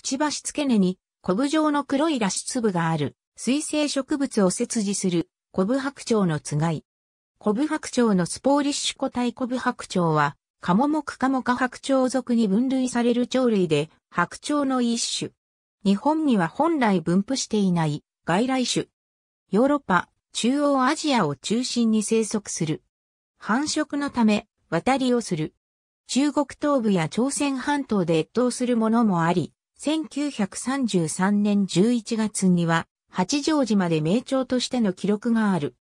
くちばし付け根に、コブ状の黒いラシ粒がある、水生植物を切除する、コブ白鳥のつがい。コブ白鳥のスポーリッシュ個体コブ白鳥は、カモモクカモカ白鳥属に分類される鳥類で、白鳥の一種。日本には本来分布していない外来種。ヨーロッパ、中央アジアを中心に生息する。繁殖のため、渡りをする。中国東部や朝鮮半島で越冬するものもあり、1933年11月には、八丈島で名鳥としての記録がある。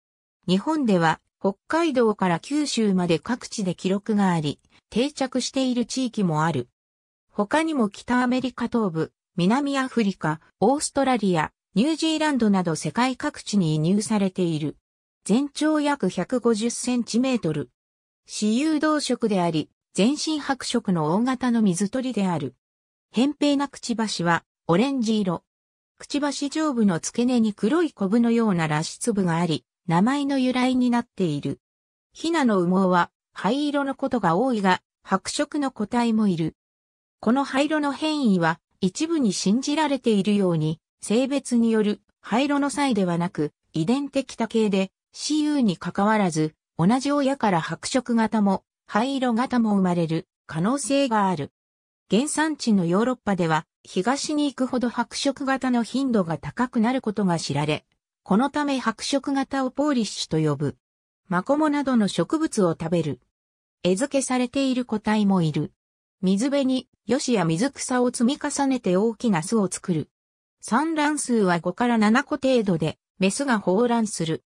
日本では、北海道から九州まで各地で記録があり、定着している地域もある。他にも北アメリカ東部、南アフリカ、オーストラリア、ニュージーランドなど世界各地に移入されている。全長約1 5 0トル。私有動植であり、全身白色の大型の水鳥である。扁平なくちばしはオレンジ色。くちばし上部の付け根に黒いコブのような裸子部があり、名前の由来になっている。ヒナの羽毛は灰色のことが多いが、白色の個体もいる。この灰色の変異は一部に信じられているように、性別による灰色の際ではなく、遺伝的多形で、死有に関わらず、同じ親から白色型も、灰色型も生まれる可能性がある。原産地のヨーロッパでは東に行くほど白色型の頻度が高くなることが知られ、このため白色型をポーリッシュと呼ぶ。マコモなどの植物を食べる。餌付けされている個体もいる。水辺に、ヨシや水草を積み重ねて大きな巣を作る。産卵数は5から7個程度で、メスが放卵する。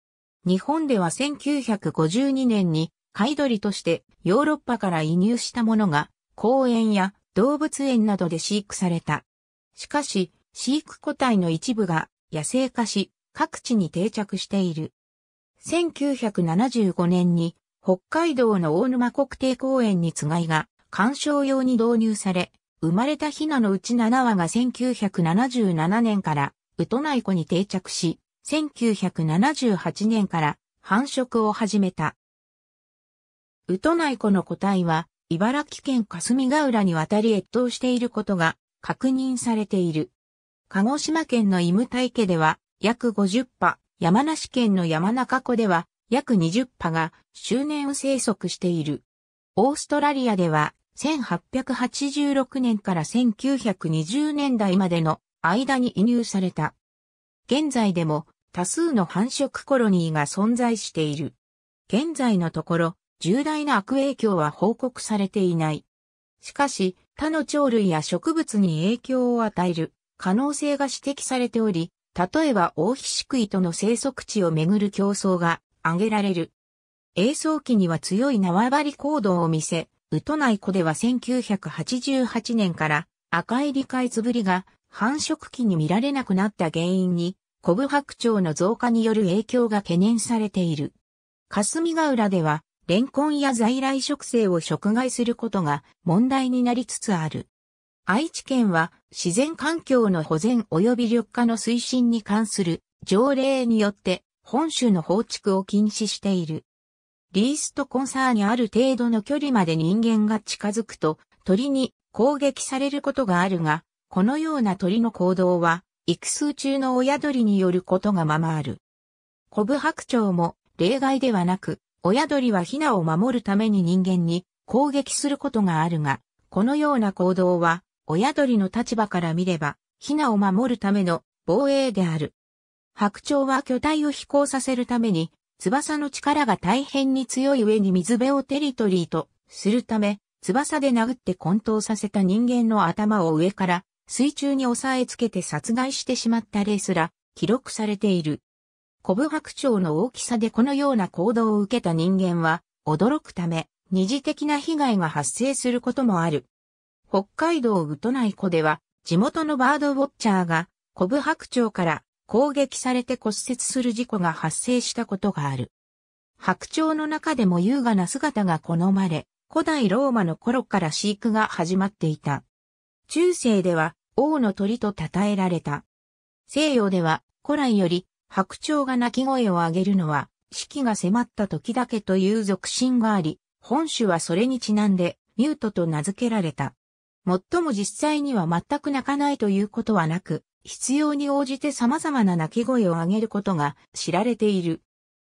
日本では1952年に、貝鳥としてヨーロッパから移入したものが、公園や動物園などで飼育された。しかし、飼育個体の一部が野生化し、各地に定着している。1975年に北海道の大沼国定公園につがいが鑑賞用に導入され、生まれたヒナのうち7羽が1977年からウトナイ湖に定着し、1978年から繁殖を始めた。ウトナイ湖の個体は茨城県霞ヶ浦に渡り越冬していることが確認されている。鹿児島県のタイ家では約50羽、山梨県の山中湖では約20羽が周年生息している。オーストラリアでは1886年から1920年代までの間に移入された。現在でも多数の繁殖コロニーが存在している。現在のところ、重大な悪影響は報告されていない。しかし、他の鳥類や植物に影響を与える可能性が指摘されており、例えば大オヒシクイとの生息地をめぐる競争が挙げられる。映像機には強い縄張り行動を見せ、ウトナイ湖では1988年から赤い理解つぶりが繁殖期に見られなくなった原因に、コブハクチョウの増加による影響が懸念されている。霞ヶ浦ではレンコンや在来植生を食害することが問題になりつつある。愛知県は自然環境の保全及び緑化の推進に関する条例によって本州の放築を禁止している。リースとコンサーにある程度の距離まで人間が近づくと鳥に攻撃されることがあるが、このような鳥の行動は育数中の親鳥によることがままある。コブハクチョウも例外ではなく、親鳥はヒナを守るために人間に攻撃することがあるが、このような行動は、親鳥の立場から見れば、ヒナを守るための防衛である。白鳥は巨体を飛行させるために、翼の力が大変に強い上に水辺をテリトリーとするため、翼で殴って混沌させた人間の頭を上から水中に押さえつけて殺害してしまった例すら記録されている。コブハクチョウの大きさでこのような行動を受けた人間は、驚くため、二次的な被害が発生することもある。北海道ウトナイ湖では、地元のバードウォッチャーが、コブハクチョウから攻撃されて骨折する事故が発生したことがある。白鳥の中でも優雅な姿が好まれ、古代ローマの頃から飼育が始まっていた。中世では王の鳥と称えられた。西洋では古来より白鳥が鳴き声を上げるのは、四季が迫った時だけという俗信があり、本種はそれにちなんで、ミュートと名付けられた。もっとも実際には全く鳴かないということはなく、必要に応じて様々な鳴き声を上げることが知られている。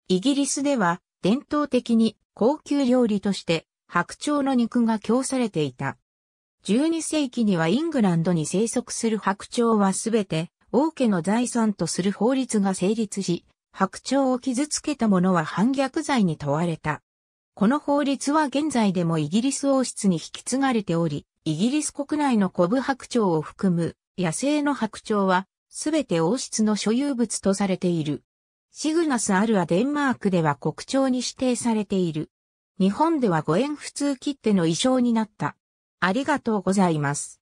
イギリスでは、伝統的に高級料理として白鳥の肉が供されていた。12世紀にはイングランドに生息する白鳥はすべて王家の財産とする法律が成立し、白鳥を傷つけた者は反逆罪に問われた。この法律は現在でもイギリス王室に引き継がれており、イギリス国内のコブ白鳥を含む野生の白鳥は、すべて王室の所有物とされている。シグナス・アルアデンマークでは国鳥に指定されている。日本では五円普通切手の衣装になった。ありがとうございます。